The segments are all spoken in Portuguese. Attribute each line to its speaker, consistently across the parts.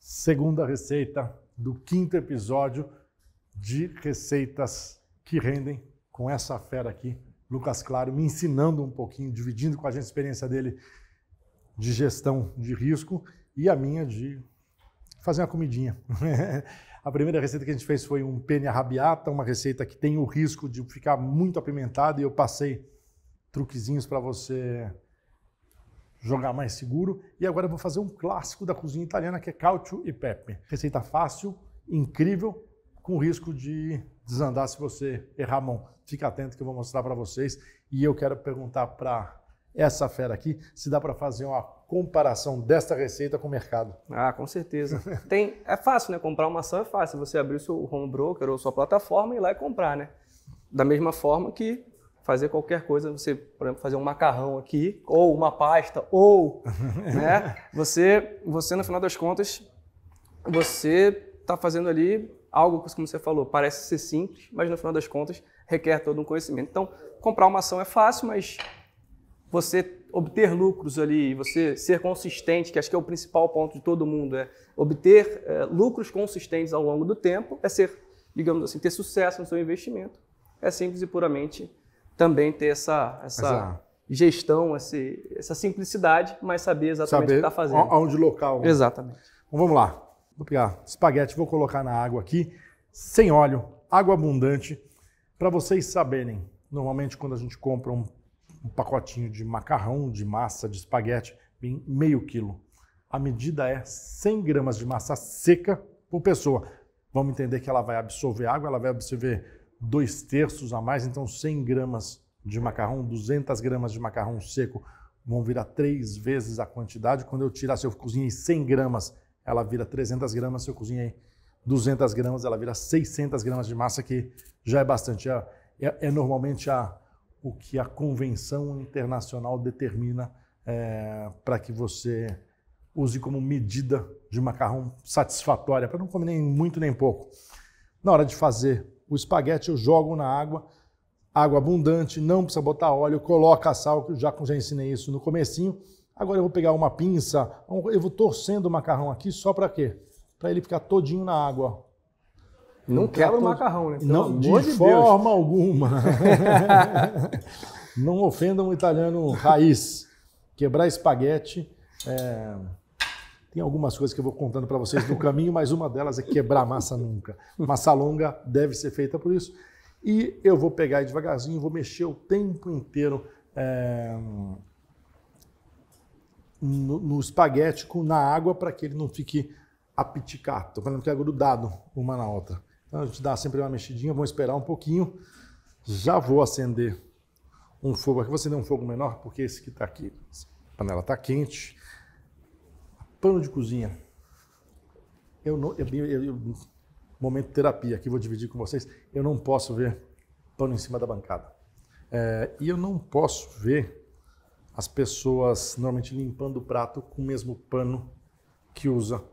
Speaker 1: Segunda receita do quinto episódio de receitas que rendem com essa fera aqui, Lucas Claro, me ensinando um pouquinho, dividindo com a gente a experiência dele de gestão de risco e a minha de fazer uma comidinha. A primeira receita que a gente fez foi um penne arrabiata, uma receita que tem o risco de ficar muito apimentada e eu passei truquezinhos para você jogar mais seguro. E agora eu vou fazer um clássico da cozinha italiana que é cautio e pepe. Receita fácil, incrível, com risco de desandar se você errar a mão. Fica atento que eu vou mostrar para vocês e eu quero perguntar para essa fera aqui, se dá para fazer uma comparação desta receita com o mercado. Ah, com certeza.
Speaker 2: Tem, é fácil, né? Comprar uma ação é fácil. Você abrir o seu home broker ou sua plataforma e ir lá e comprar, né? Da mesma forma que fazer qualquer coisa, você, por exemplo, fazer um macarrão aqui, ou uma pasta, ou,
Speaker 1: né?
Speaker 2: Você, você no final das contas, você está fazendo ali algo que, como você falou, parece ser simples, mas no final das contas requer todo um conhecimento. Então, comprar uma ação é fácil, mas você obter lucros ali, você ser consistente, que acho que é o principal ponto de todo mundo, é obter é, lucros consistentes ao longo do tempo, é ser, digamos assim, ter sucesso no seu investimento, é simples e puramente também ter essa, essa gestão, esse, essa simplicidade, mas saber exatamente saber o que está fazendo. Aonde local. Né? Exatamente.
Speaker 1: Então, vamos lá. Vou pegar espaguete, vou colocar na água aqui, sem óleo, água abundante, para vocês saberem. Normalmente, quando a gente compra um um pacotinho de macarrão, de massa, de espaguete, em meio quilo. A medida é 100 gramas de massa seca por pessoa. Vamos entender que ela vai absorver água, ela vai absorver dois terços a mais, então 100 gramas de macarrão, 200 gramas de macarrão seco vão virar três vezes a quantidade. Quando eu tirar, se eu cozinhei 100 gramas, ela vira 300 gramas. Se eu cozinhei 200 gramas, ela vira 600 gramas de massa, que já é bastante. É, é, é normalmente a, o que a convenção internacional determina é, para que você use como medida de macarrão satisfatória, para não comer nem muito nem pouco. Na hora de fazer o espaguete, eu jogo na água, água abundante, não precisa botar óleo, coloca sal, que eu já, já ensinei isso no comecinho. Agora eu vou pegar uma pinça, eu vou torcendo o macarrão aqui só para quê? Para ele ficar todinho na água. Não quebra o macarrão, né? não, de, de forma alguma. não ofendam o italiano raiz. Quebrar espaguete. É... Tem algumas coisas que eu vou contando para vocês no caminho, mas uma delas é quebrar massa nunca. Massa longa deve ser feita por isso. E eu vou pegar devagarzinho, vou mexer o tempo inteiro é... no, no espaguete com, na água para que ele não fique apiticato, para não ficar grudado uma na outra. Então a gente dá sempre uma mexidinha, vamos esperar um pouquinho. Já vou acender um fogo aqui. Vou acender um fogo menor, porque esse que está aqui, a panela está quente. Pano de cozinha. Eu não. Eu, eu, eu, momento terapia aqui, vou dividir com vocês. Eu não posso ver pano em cima da bancada. É, e eu não posso ver as pessoas normalmente limpando o prato com o mesmo pano que usa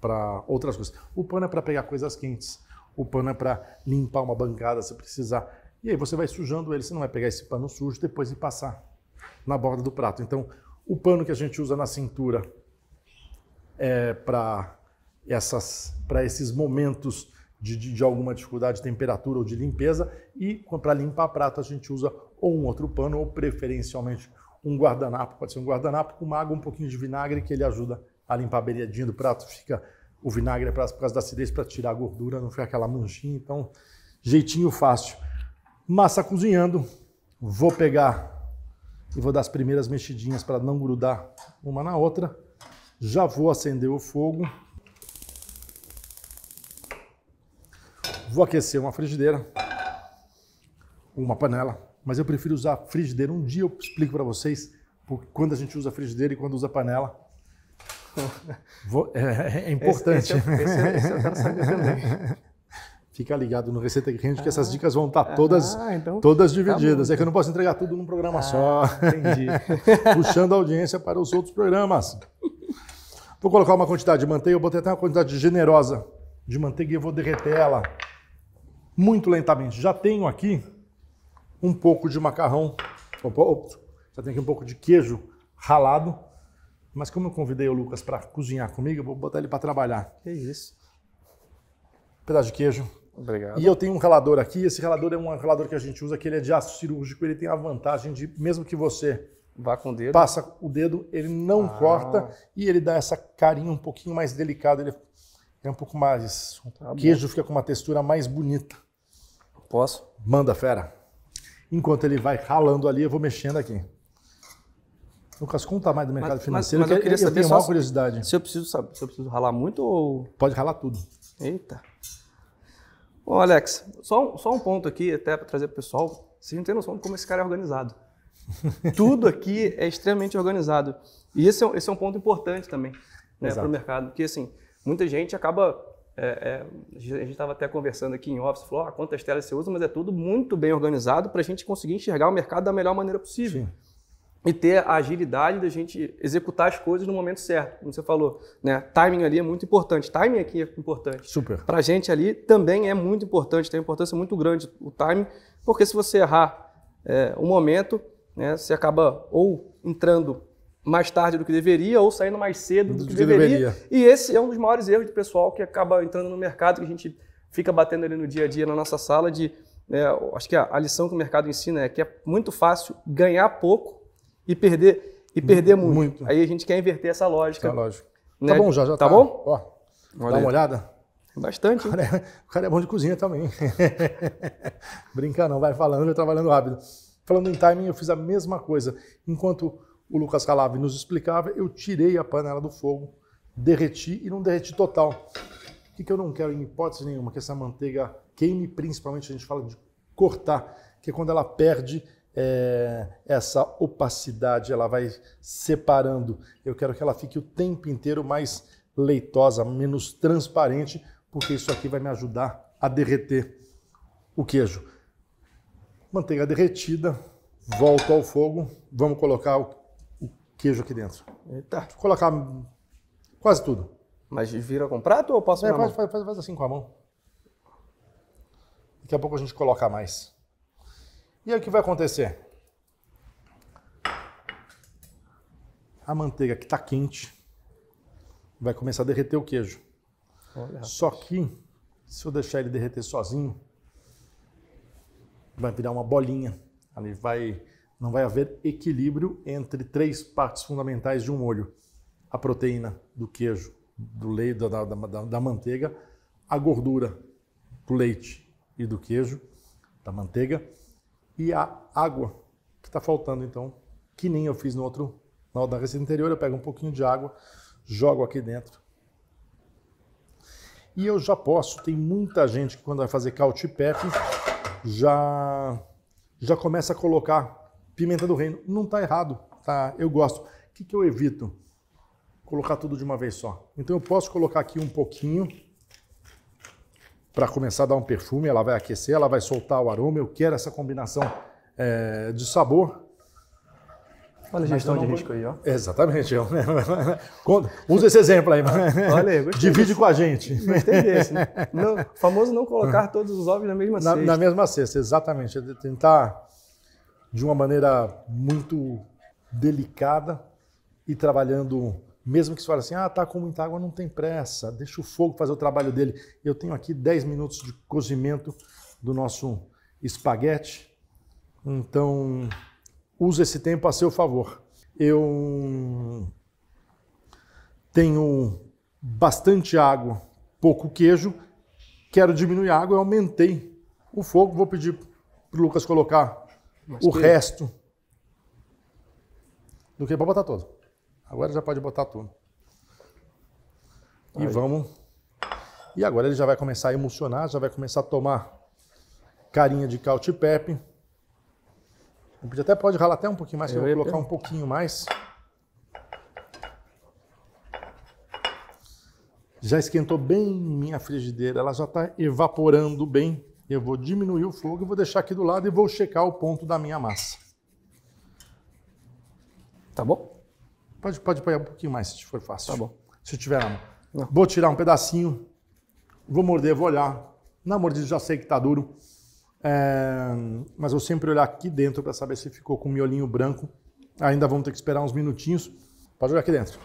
Speaker 1: para outras coisas. O pano é para pegar coisas quentes o pano é para limpar uma bancada se precisar. E aí você vai sujando ele, você não vai pegar esse pano sujo depois e passar na borda do prato. Então, o pano que a gente usa na cintura é para essas para esses momentos de, de, de, alguma dificuldade de temperatura ou de limpeza e para limpar prato a gente usa ou um outro pano ou preferencialmente um guardanapo, pode ser um guardanapo com uma água, um pouquinho de vinagre que ele ajuda a limpar a beiradinha do prato, fica o vinagre é pra, por causa da acidez para tirar a gordura, não ficar aquela manchinha. Então, jeitinho fácil. Massa cozinhando, vou pegar e vou dar as primeiras mexidinhas para não grudar uma na outra. Já vou acender o fogo. Vou aquecer uma frigideira, uma panela, mas eu prefiro usar frigideira. Um dia eu explico para vocês quando a gente usa frigideira e quando usa panela. É, é, é importante. Esse, esse, esse, saber também. Fica ligado no Receita Quente ah, que essas ah. dicas vão estar tá todas, ah, então, todas tá divididas. Tá é que eu não posso entregar tudo num programa ah, só. Entendi. Puxando a audiência para os outros programas. Vou colocar uma quantidade de manteiga, eu botei até uma quantidade generosa de manteiga e eu vou derreter ela muito lentamente. Já tenho aqui um pouco de macarrão, já tenho aqui um pouco de queijo ralado. Mas como eu convidei o Lucas para cozinhar comigo, eu vou botar ele para trabalhar. Que isso. Um pedaço de queijo. Obrigado. E eu tenho um ralador aqui. Esse ralador é um ralador que a gente usa, que ele é de aço cirúrgico. Ele tem a vantagem de, mesmo que você Vá com o dedo. passa o dedo, ele não ah. corta e ele dá essa carinha um pouquinho mais delicada. Ele é um pouco mais... Tá o queijo bom. fica com uma textura mais bonita. Posso? Manda, fera. Enquanto ele vai ralando ali, eu vou mexendo aqui. Lucas, conta mais do mercado mas, financeiro, mas, mas eu, queria eu saber eu tenho curiosidade. Se eu, preciso, se eu preciso ralar muito ou... Pode ralar tudo. Eita.
Speaker 2: Bom, Alex, só, só um ponto aqui, até para trazer para o pessoal. Vocês não têm noção de como esse cara é organizado. Tudo aqui é extremamente organizado. E esse é, esse é um ponto importante também né, para o mercado. Porque, assim, muita gente acaba... É, é, a gente estava até conversando aqui em office, falou ah, quantas telas você usa, mas é tudo muito bem organizado para a gente conseguir enxergar o mercado da melhor maneira possível. Sim e ter a agilidade da gente executar as coisas no momento certo, como você falou, né? Timing ali é muito importante, timing aqui é importante. Super. Para a gente ali também é muito importante, tem uma importância muito grande o timing, porque se você errar é, o momento, né, você acaba ou entrando mais tarde do que deveria ou saindo mais cedo do, que, que deveria. deveria. E esse é um dos maiores erros de pessoal que acaba entrando no mercado, que a gente fica batendo ali no dia a dia na nossa sala de, é, acho que a, a lição que o mercado ensina é que é muito fácil ganhar pouco e perder, e perder muito. muito. Aí a gente quer inverter essa
Speaker 1: lógica. É né? Tá bom, já, já tá. Tá bom? Ó, dá uma olhada. Bastante. O cara, é, o cara, é, bom de cozinha também. Brincar não, vai falando, vai trabalhando rápido. Falando em timing, eu fiz a mesma coisa. Enquanto o Lucas Calave nos explicava, eu tirei a panela do fogo, derreti e não derreti total. O que, que eu não quero, em hipótese nenhuma, que essa manteiga queime, principalmente a gente fala de cortar, que é quando ela perde é, essa opacidade, ela vai separando. Eu quero que ela fique o tempo inteiro mais leitosa, menos transparente, porque isso aqui vai me ajudar a derreter o queijo. Manteiga derretida, volto ao fogo, vamos colocar o, o queijo aqui dentro. Tá. colocar quase tudo. Mas vira com prato ou posso é, faz, faz, faz assim com a mão. Daqui a pouco a gente coloca mais. E aí o que vai acontecer? A manteiga que está quente vai começar a derreter o queijo. Olha, Só que se eu deixar ele derreter sozinho, vai virar uma bolinha. Ali vai, não vai haver equilíbrio entre três partes fundamentais de um molho: a proteína do queijo, do leite, da, da, da, da manteiga, a gordura do leite e do queijo, da manteiga e a água que está faltando. Então, que nem eu fiz no outro, na outra receita anterior, eu pego um pouquinho de água, jogo aqui dentro. E eu já posso, tem muita gente que quando vai fazer cautipep, já, já começa a colocar pimenta do reino. Não está errado, tá? Eu gosto. O que, que eu evito? Colocar tudo de uma vez só. Então eu posso colocar aqui um pouquinho, para começar a dar um perfume, ela vai aquecer, ela vai soltar o aroma. Eu quero essa combinação é, de sabor. Olha a gestão de risco aí, ó. Exatamente. Usa esse exemplo aí. Ah, olha aí, Divide desse. com a gente. Gostei desse. Né? Não, famoso não colocar todos os ovos na mesma na, cesta. Na mesma cesta, exatamente. É tentar, de uma maneira muito delicada e trabalhando mesmo que você fale assim, ah, tá com muita água, não tem pressa, deixa o fogo fazer o trabalho dele. Eu tenho aqui 10 minutos de cozimento do nosso espaguete, então use esse tempo a seu favor. Eu tenho bastante água, pouco queijo, quero diminuir a água, eu aumentei o fogo, vou pedir para o Lucas colocar o resto do que para botar todo. Agora já pode botar tudo. E Aí. vamos. E agora ele já vai começar a emulsionar, já vai começar a tomar carinha de cautipep. A até pode ralar até um pouquinho mais, eu, eu vou colocar um pouquinho mais. Já esquentou bem minha frigideira, ela já está evaporando bem. Eu vou diminuir o fogo, vou deixar aqui do lado e vou checar o ponto da minha massa. Tá bom? Pode, pode pegar um pouquinho mais, se for fácil. Tá bom. Se tiver na Vou tirar um pedacinho, vou morder, vou olhar. Na mordida já sei que está duro, é... mas eu sempre olhar aqui dentro para saber se ficou com miolinho branco. Ainda vamos ter que esperar uns minutinhos. Pode olhar aqui dentro.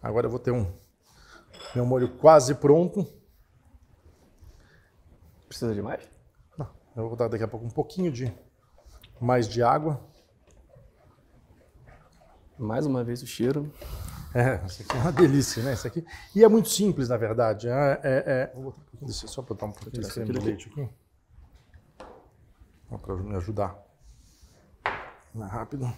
Speaker 1: Agora eu vou ter um meu molho quase pronto. Precisa de mais? Eu vou dar daqui a pouco um pouquinho de mais de água. Mais uma vez o cheiro. É, isso aqui é uma delícia, né? Isso aqui. E é muito simples, na verdade. É, é, é... Vou botar um pouquinho desse, só para um pouquinho de leite aqui. Para me ajudar. Mais rápido.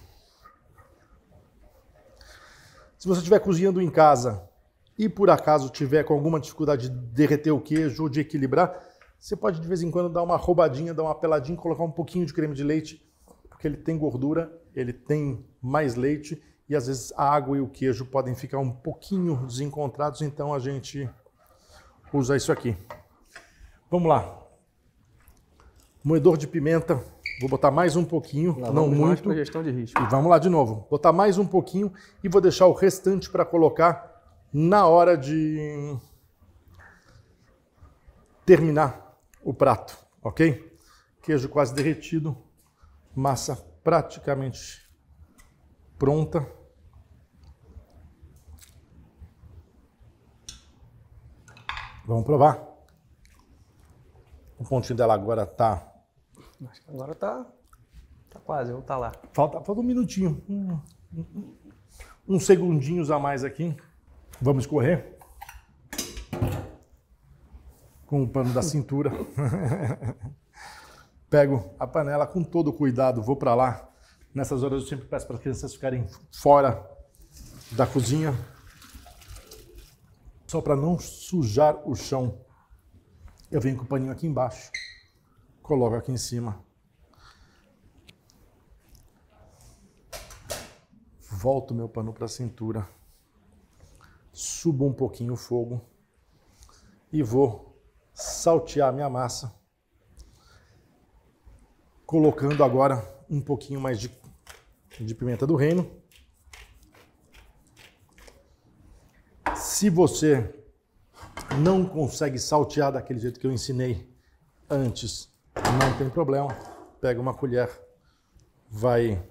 Speaker 1: Se você estiver cozinhando em casa e por acaso tiver com alguma dificuldade de derreter o queijo ou de equilibrar, você pode de vez em quando dar uma roubadinha, dar uma peladinha, colocar um pouquinho de creme de leite, porque ele tem gordura, ele tem mais leite e às vezes a água e o queijo podem ficar um pouquinho desencontrados, então a gente usa isso aqui. Vamos lá. Moedor de pimenta. Vou botar mais um pouquinho, lá, não muito. gestão de risco. E vamos lá de novo. Botar mais um pouquinho e vou deixar o restante para colocar na hora de terminar o prato, ok? Queijo quase derretido, massa praticamente pronta. Vamos provar. O pontinho dela agora tá.
Speaker 2: Acho que agora tá.
Speaker 1: Tá quase, ou tá lá. Falta, falta um minutinho. Uns um, um, um segundinhos a mais aqui. Vamos correr com o pano da cintura. Pego a panela com todo cuidado, vou para lá. Nessas horas eu sempre peço para as crianças ficarem fora da cozinha, só para não sujar o chão. Eu venho com o paninho aqui embaixo, coloco aqui em cima. Volto meu pano para a cintura, subo um pouquinho o fogo e vou saltear minha massa, colocando agora um pouquinho mais de, de pimenta do reino. Se você não consegue saltear daquele jeito que eu ensinei antes, não tem problema. Pega uma colher, vai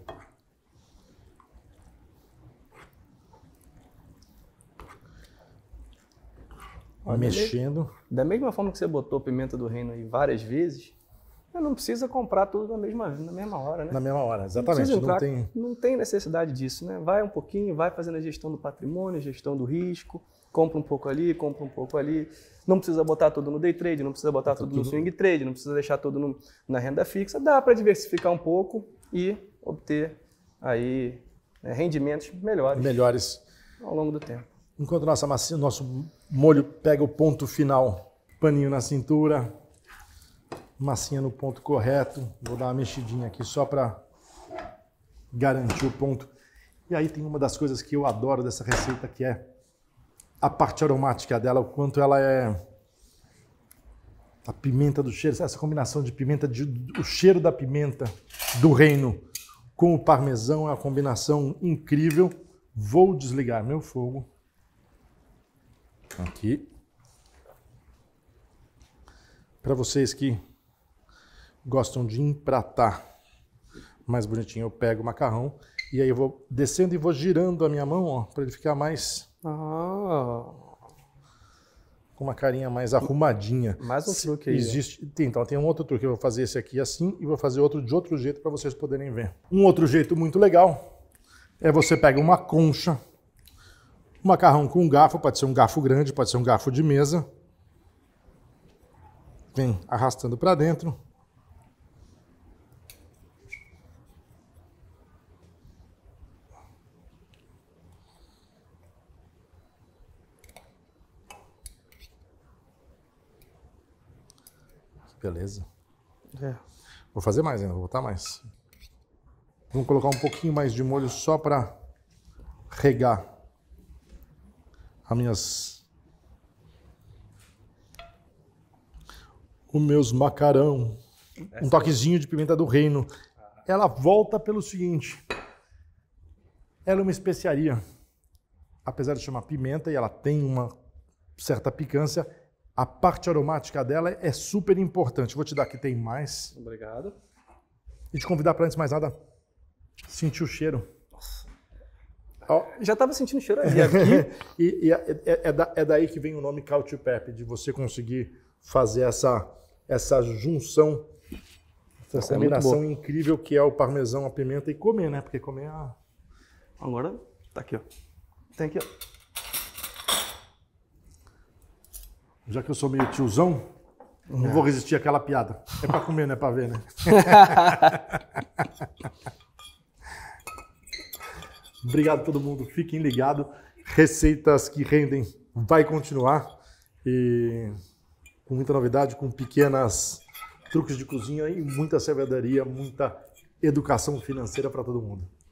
Speaker 1: Olha, mexendo. Da,
Speaker 2: mesma forma que você botou pimenta do reino aí várias vezes, não precisa comprar tudo na mesma, na mesma hora, né? Na mesma hora, exatamente. Não, entrar, não, tem... não tem necessidade disso, né? Vai um pouquinho, vai fazendo a gestão do patrimônio, gestão do risco, compra um pouco ali, compra um pouco ali. Não precisa botar tudo no day trade, não precisa botar tudo, tudo, no swing trade, não precisa deixar tudo no, na renda fixa. Dá para diversificar um pouco e obter aí né, rendimentos melhores. Melhores. Ao longo do tempo.
Speaker 1: Enquanto nossa, nosso molho pega o ponto final, paninho na cintura, massinha no ponto correto. Vou dar uma mexidinha aqui só para garantir o ponto. E aí tem uma das coisas que eu adoro dessa receita que é a parte aromática dela, o quanto ela é a pimenta do cheiro, essa combinação de pimenta, de, o cheiro da pimenta do reino com o parmesão é uma combinação incrível. Vou desligar meu fogo aqui. Para vocês que gostam de empratar mais bonitinho, eu pego o macarrão e aí eu vou descendo e vou girando a minha mão, para ele ficar mais com uma carinha mais arrumadinha. Mais um truque aí. Existe, tem, então tem um outro truque, eu vou fazer esse aqui assim e vou fazer outro de outro jeito para vocês poderem ver. Um outro jeito muito legal é você pega uma concha um macarrão com um garfo pode ser um garfo grande, pode ser um garfo de mesa. Vem arrastando para dentro. Beleza. É. Vou fazer mais ainda, vou botar mais. Vamos colocar um pouquinho mais de molho só para regar as minhas os meus macarão, um toquezinho de pimenta do reino. Ela volta pelo seguinte: ela é uma especiaria. Apesar de chamar pimenta e ela tem uma certa picância, a parte aromática dela é super importante. Vou te dar que tem mais. Obrigado. E te convidar para antes mais nada sentir o cheiro. Já estava sentindo cheiro ali aqui. e, e é, é, é, da, é, daí que vem o nome Cautio Pepe, de você conseguir fazer essa, essa junção, essa tá, tá combinação incrível que é o parmesão, a pimenta e comer, né? Porque comer é a. Agora tá aqui, ó. Tem aqui, ó. Já que eu sou meio tiozão, não é. vou resistir àquela piada. É para comer, não é para ver, né? Obrigado a todo mundo. Fiquem ligados. Receitas que rendem vai continuar. E com muita novidade, com pequenas truques de cozinha e muita sabedoria, muita educação financeira para todo mundo.